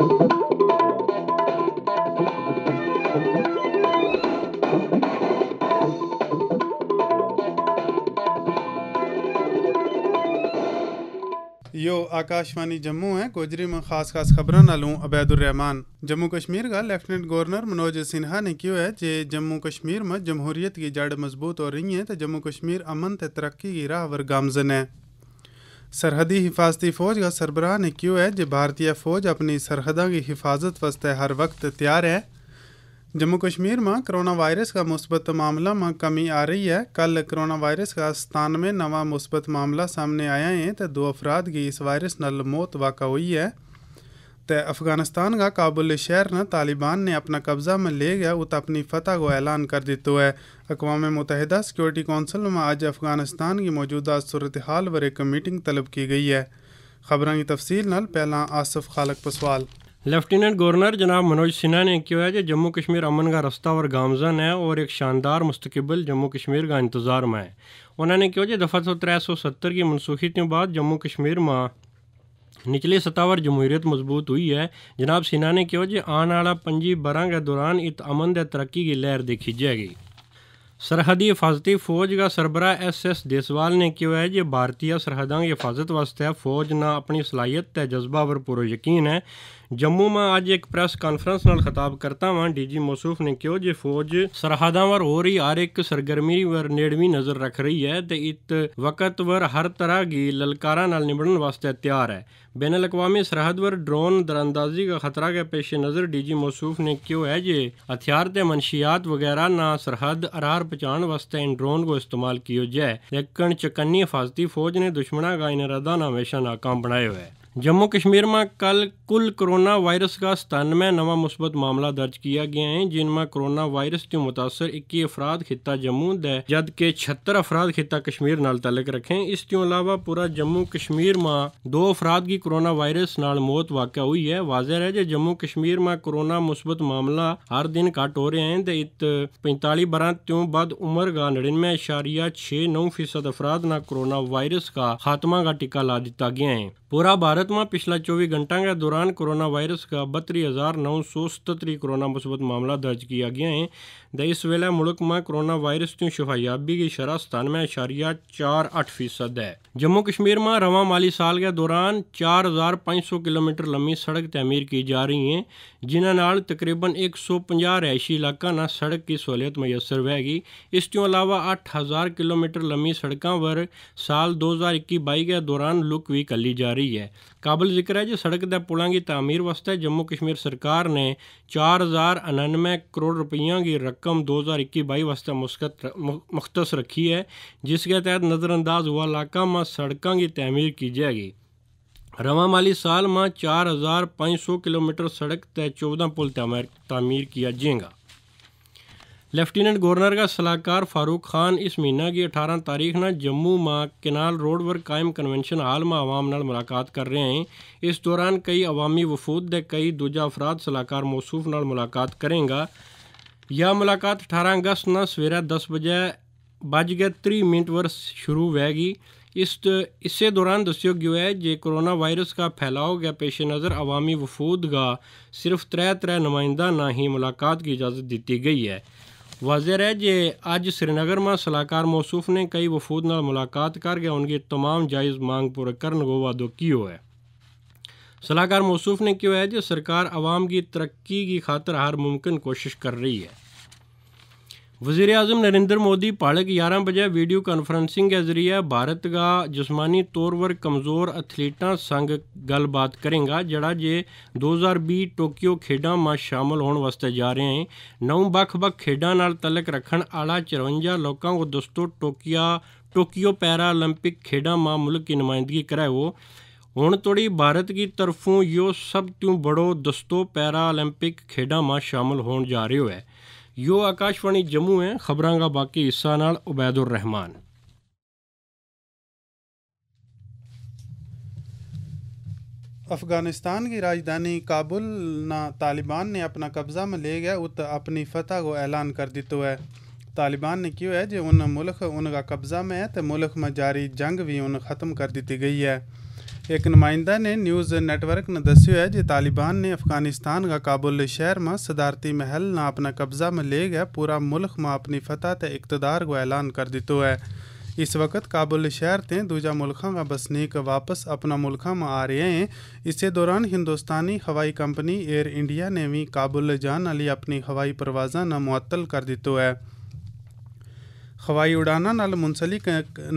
यो आकाशवाणी जम्मू है गोजरी में खास खास खबर अबैदुर रहमान जम्मू कश्मीर का लेफ्टिनेंट गवर्नर मनोज सिन्हा ने क्यों है जे जम्मू कश्मीर में जमहूरियत की जड़ मजबूत हो रही है तो जम्मू कश्मीर अमन ते तरक्की की राह पर गामजन है सरहदी हिफाजती फ़ौज का सरबराह ने क्यों है जो भारतीय फ़ौज अपनी सरहदा की हिफाजत वास्ते हर वक्त तैयार है जम्मू कश्मीर में कोरोना वायरस का मुस्बत मामला में कमी आ रही है कल कोरोना वायरस का सतानवे नवा मुस्बत मामला सामने आया है तो दो अफराद की इस वायरस नल मौत वाकई हुई है तो अफ़गानिस्तान का काबुल शहर न तालिबान ने अपना कब्ज़ा में ले गया उत तो अपनी फ़तह को ऐलान कर दिता है अकवा मुतहदा सिक्योरिटी कौंसिल में आज अफ़गानिस्तान की मौजूदा सूरत हाल पर एक मीटिंग तलब की गई है खबरों की तफसील न पहला आसफ खालक पसवाल लेफ्टिनेंट गवर्नर जनाब मनोज सिन्हा ने कहा है कि जम्मू कश्मीर अमन का रास्ता और गामजन है और एक शानदार मुस्तबिल जम्मू कश्मीर का इंतजार में है उन्होंने क्यों जी दफ़ा सौ त्रै सौ सत्तर की मनसूखी के तो बाद जम्मू कश्मीर में निचली सतह पर जमहूरीत मजबूत हुई है जनाब सिन्हा ने कहा कि आने वाला पंजी बरह के दौरान इत अमन द तरक्की की लहर देखी सरहदी हिफाजती फौज का सरबरा एस एस देसवाल ने कहा है जो भारतीय सरहदा की हिफाजत वास्ते फौज न अपनी सलाहियत तो जज्बा पर पूरा यकीन है जम्मू में अज एक प्रेस कॉन्फ्रेंस न खिताब करता हाँ डी जी मौसूफ ने क्यों जो फौज सरहदा पर हो रही हर एक सरगर्मी पर नेड़वी नज़र रख रही है तो इत वक़्त वर हर तरह की ललकारा निबड़न वास्ते तैयार है बैन अवी सरहद पर ड्रोन दरअंदाजी का खतरा के पेश नज़र डी जी मौसूफ ने क्यों है जे हथियार तो मनशियात वगैरह ना सरहद अरार ਪਛਾਣ ਵਾਸਤੇ ਡਰੋਨ ਕੋ ਇਸਤੇਮਾਲ ਕੀਓ ਜਾਏ ਲੇਕਿਨ ਚਕੰਨੀ ਹਫਾਜ਼ਤੀ ਫੌਜ ਨੇ ਦੁਸ਼ਮਣਾ ਗਾਇਨ ਦਾ ਨਾਮੇਸ਼ਾ ਨਾਕਾਮ ਬਣਾਇਆ ਹੋਇਆ ਹੈ जम्मू कश्मीर में कल कुल कोरोना वायरस का सतानवे नवा मुस्बत मामला दर्ज किया गया है जिनमें कोरोना वायरस के मुतासर इक्की अफराद खिता जम्मू द जबकि के अफराध अफराद खिता कश्मीर नाल तलक रखें इस तू अलावा पूरा जम्मू कश्मीर में दो अफराद की कोरोना वायरस नाल मौत वाक़ हुई है वाजह है जो जम्मू कश्मीर में कोरोना मुस्बत मामला हर दिन घट हो रहे हैं इत पैंताली बर त्यों बद उम्र का नड़िनवे इशारिया छे नौ फीसद अफराद न कोरोना वायरस का खात्मा का टीका ला दिता गया है पूरा भारत भारत में पिछला चौबीस घंटा के दौरान कोरोना वायरस का बत्तीस हज़ार नौ सौ सतहत्तर कोरोना मुस्बत मामला दर्ज किया गया है द इस वेला मुल्क में कोरोना वायरस की शफायाबी की शरह सतानवे अशारिया चार अठ फीसद है जम्मू कश्मीर में रवा माली साल के दौरान चार हज़ार पांच सौ किलोमीटर लंबी सड़क तमीर की जा रही है जिन्होंने तकरीबन एक सौ पंजा रिहायशी इलाकों न सड़क की सहूलियत मैसर रहेगी इस तू अलावा अठ हज़ार किलोमीटर लंबी सड़कों पर साल दो हज़ार इक्की बई के दौरान लुक भी कर जा रही है ਕਾਬਲ ਜ਼ਿਕਰ ਹੈ ਜੀ ਸੜਕ ਦੇ ਪੁਲਾਂ ਦੀ ਤਾਮੀਰ ਵਾਸਤੇ ਜੰਮੂ ਕਸ਼ਮੀਰ ਸਰਕਾਰ ਨੇ 4099 ਕਰੋੜ ਰੁਪਈਆ ਦੀ ਰਕਮ 2021-22 ਵਾਸਤੇ ਮੁਸਕਤ ਮੁਖਤਸ रखी है जिसके तहत नज़रअंदाज हुआ इलाका में सड़कों की तमीर की जाएगी रवा माली साल में 4,500 किलोमीटर सड़क तय चौदह पुल तमीर किया जाएगा लेफ्टिनेंट गवर्नर का सलाहकार फारूक खान इस महीना की 18 तारीख न जम्मू मां किनाल रोड पर कायम कन्वेंशन हाल में आवाम न मुलाकात कर रहे हैं इस दौरान कई अवामी वफूद के कई दूजा अफराद सलाहकार मौसूफ न मुलाकात करेगा यह मुलाकात अठारह अगस्त न सवेरे दस बजे बज गए त्री मिनट वर शुरू होगी इस इससे दौरान दस्यो गया है जे कोरोना वायरस का फैलाव के पेश नज़र अवामी वफूद का सिर्फ त्रै त्रै नुमाइंदा ना ही मुलाकात की इजाज़त दी गई है वाजिर है जे अज श्रीनगर में सलाहकार मौसूफ ने कई वफूद न मुलाकात करके उनकी तमाम जायज मांग पूरे करने को वादो की हो है सलाहकार मौसूफ ने क्यों है जो सरकार आवाम की तरक्की की खातर हर मुमकिन कोशिश कर रही है वजीर ਆਜਮ ਨਰਿੰਦਰ ਮੋਦੀ पालक 11 ਵਜੇ ਵੀਡੀਓ ਕਾਨਫਰੰਸਿੰਗ ਦੇ ਜ਼ਰੀਏ ਭਾਰਤ ਦਾ ਜਿਸਮਾਨੀ ਤੌਰ 'ਤੇ ਕਮਜ਼ੋਰ ਐਥਲੀਟਾਂ ਸੰਗ ਗੱਲਬਾਤ ਕਰੇਗਾ ਜਿਹੜਾ ਜੇ 2020 ਟੋਕੀਓ ਖੇਡਾਂ 'ਮਾ ਸ਼ਾਮਲ ਹੋਣ ਵਾਸਤੇ ਜਾ ਰਹੇ ਹਨ ਨੌ ਬਖ-ਬਖ ਖੇਡਾਂ ਨਾਲ ਤਲਕ ਰੱਖਣ ਵਾਲਾ 54 ਲੋਕਾਂ ਨੂੰ ਦੋਸਤੋ ਟੋਕੀਆ ਟੋਕੀਓ ਪੈਰਾ 올림픽 ਖੇਡਾਂ 'ਮਾ ਮੁਲਕ ਦੀ ਨੁਮਾਇੰਦਗੀ ਕਰਾਇਓ ਹੁਣ ਤੋੜੀ ਭਾਰਤ ਦੀ ਤਰਫੋਂ ਯੋ ਸਭ ਤੋਂ ਬੜੋ ਦਸਤੋ ਪੈਰਾ 올림픽 ਖੇਡਾਂ 'ਮਾ ਸ਼ਾਮਲ ਹੋਣ ਜਾ ਰਿਹਾ ਹੈ यो आकाशवाणी जम्मू है खबर का बाकी हिस्सा ਨਾਲ उबैदुर रहमान अफगानिस्तान की राजधानी काबुल ना तालिबान ने अपना कब्जा में ले गया उत अपनी फतह को ऐलान कर दितो है तालिबान ने क्यों है जो उन मुल्क उनका कब्जा में है तो मुल्क में जारी जंग भी उन ख़त्म कर दी गई है एक नुमाइंदा ने न्यूज़ नेटवर्क ने दस है जे तालिबान ने अफगानिस्तान का काबुल शहर में सदारती महल ना अपना कब्जा में ले गया पूरा मुल्क में अपनी फतेह ते इकतदार को ऐलान कर दितो है इस वक्त काबुल शहर ते दूजा मुल्कों का बसनीक वापस अपना मुल्कों में आ रहे हैं इस दौरान हिंदुस्तानी हवाई कंपनी एयर इंडिया ने भी काबुल जान अली अपनी हवाई परवाजा ना मुअत्तल कर दितो है हवाई ਉਡਾਨਾਂ ਨਾਲ ਮੁੰਸਲਿਕ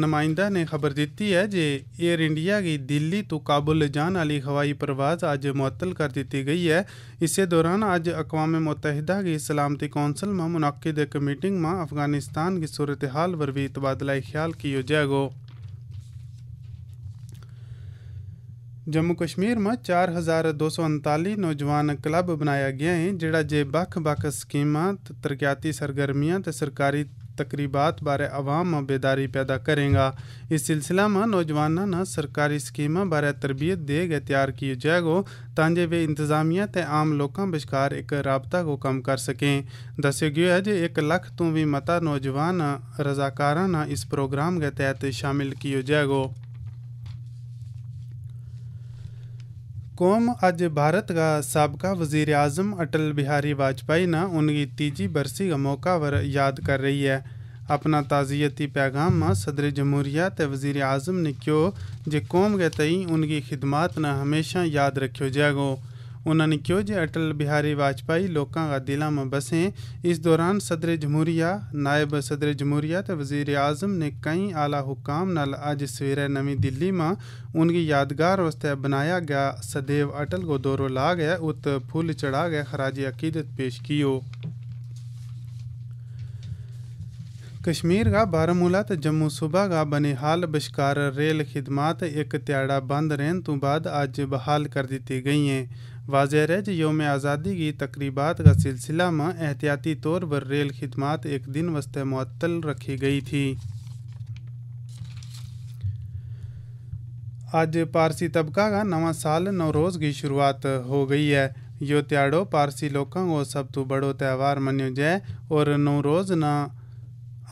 ਨੁਮਾਇੰਦਾ ਨੇ ਖਬਰ ਦਿੱਤੀ ਹੈ ਜੇ 에ਅਰ ਇੰਡੀਆ की दिल्ली ਤੋਂ ਕਾਬੁਲ ਜਾਣ ਵਾਲੀ ਹਵਾਈ ਪ੍ਰਵਾਜ਼ ਅੱਜ ਮੁਅੱਤਲ ਕਰ ਦਿੱਤੀ ਗਈ ਹੈ ਇਸੇ ਦੌरान आज अकवाम मुतहदा की सलामती कौंसिल में मुनद एक मीटिंग में अफगानिस्तान की सूरत हाल पर भी तबादला ख्याल किया जाएगा जम्मू कश्मीर में चार हज़ार दो सौ उनताली नौजवान क्लब बनाया गया है जेड़ा जे बक्ख बक्ख स्कीमां तरक्याती सरगर्मियां ते सरकारी तकरीबात बारे अवाम में बेदारी पैदा करेंगे इस सिलसिला में नौजवानों ने सरकारी स्कीम बारे तरबियत गए तैयार किए जाएगो ताजे वे इंतजामिया ते आम लोगों बिशकार एक रबता को कम कर सकें दस्य गए है जे एक लख तो भी मता नौजवान रजाकारा इस प्रोग्राम के तहत शामिल किया जाएगा कौम अज भारत का सबका वजीर अजम अटल बिहारी वाजपेयी ने उनकी तीजी बरसी का मौका पर याद कर रही है अपना ताज़ियती पैगाम में सदर जमहूरिया तो वजीर अजम ने क्यों जे कौम के तई उनकी खिदमात ने हमेशा याद रखो जाएगा उन्होंने ਨੇ जो अटल बिहारी वाजपेयी लोगों का दिल में बसें इस दौरान सदर जमहूरिया नायब सदर जमहूरिया तो वज़ीर आजम ने कई आला हुकाम नाल ਨਾਲ ਅੱਜ नवी दिल्ली में उनकी यादगार वास्ते बनाया गया सदैव अटल को दौरों ला गया उत फूल चढ़ा गया खराज अकीदत पेश कियो कश्मीर का बारामूला तो जम्मू सूबा का बनिहाल बशकार रेल खिदमात एक त्याड़ा बंद रहने तो बाद अज बहाल कर दी गई हैं वाजह है जो योम आज़ादी की तकरीबात का सिलसिला में एहतियाती तौर पर रेल खिदमत एक दिन वस्ते मअतल रखी गई थी आज पारसी तबका का नवा साल नवरोज़ की शुरुआत हो गई है यो त्याड़ो पारसी लोगों को सब तो बड़ो त्यौहार मनो जाए और नवरोज़ न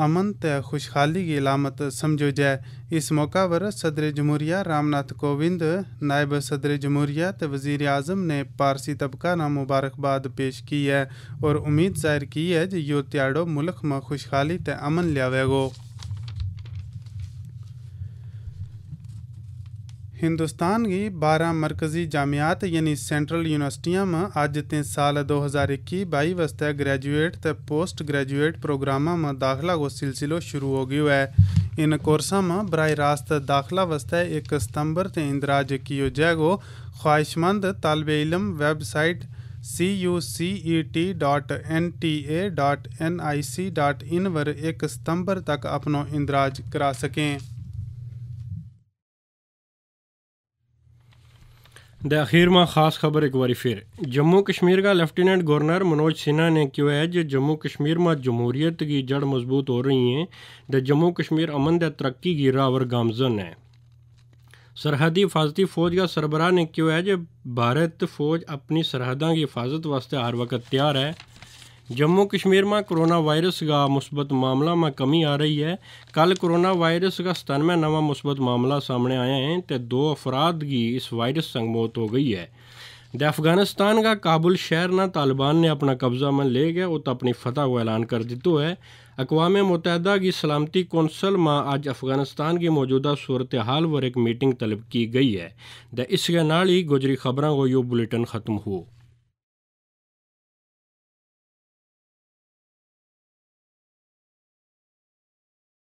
अमन त खुशहाली की इलामत समझो जाए इस मौका पर सदर जमहूरिया रामनाथ कोविंद नायब सदर जमहूरिया त वज़ी अजम ने पारसी तबका ना मुबारकबाद पेश की है और उम्मीद जाहिर की है जो यो त्याड़ो मुल्क में खुशहाली त अमन लियावेगो हिंदुस्तान की बारह मरकजी जामियात यानी सेंट्रल यूनिवर्सिटियां में अज ते साल दो हज़ार इक्की बई वस्ते ग्रेजुएट ते पोस्ट ग्रेजुएट प्रोग्रामा में दाखिला को सिलसिलो शुरू हो गयो है इन कोर्सा में बर रास्त दाखिला वस्ते एक सितंबर से इंदराज किया जाएगो ख्वाहिशमंद तालब इलम website C U C E T dot N T A dot N I C dot in पर एक सितंबर तक अपनो इंदराज करा सकें द अखीर में ख़ास खबर एक बार फिर जम्मू कश्मीर का लेफ्टिनेंट गवर्नर मनोज सिन्हा ने कहा है जो जम्मू कश्मीर में जमहूरीत की जड़ मजबूत हो रही है द जम्मू कश्मीर अमन द तरक्की की राह गामजन है सरहदी हिफाजती फौज का सरबराह ने कहा है जो भारत फौज अपनी सरहदा की हिफाजत वास्ते हर वक्त तैयार है जम्मू कश्मीर कोरोना वायरस का मुस्बत मामला में कमी आ रही है कल कोरोना वायरस का सतानवे नवा मुस्बत मामला सामने आया है तो दो अफराद की इस वायरस संग मौत हो गई है द अफगानिस्तान का काबुल शहर ना तालिबान ने अपना कब्जा में ले गया और अपनी फतह को ऐलान कर दिता है अकवाम मुतहदा की सलामती कौंसल में आज अफगानिस्तान की मौजूदा सूरत हाल पर एक मीटिंग तलब की गई है द इसके नाल ही गुजरी खबरों को यो बुलेटिन ख़त्म हुआ